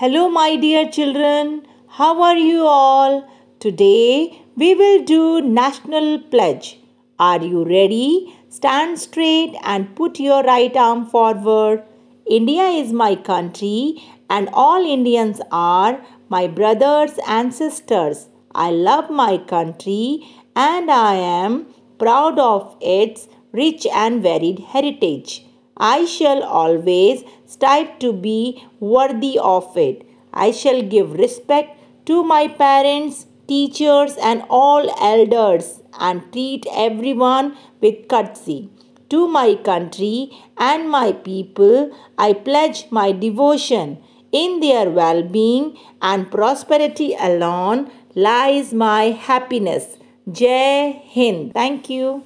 Hello, my dear children. How are you all? Today we will do national pledge. Are you ready? Stand straight and put your right arm forward. India is my country and all Indians are my brothers and sisters. I love my country and I am proud of its rich and varied heritage. I shall always strive to be worthy of it. I shall give respect to my parents, teachers, and all elders, and treat everyone with courtesy. To my country and my people, I pledge my devotion. In their well being and prosperity alone lies my happiness. Jai Hind. Thank you.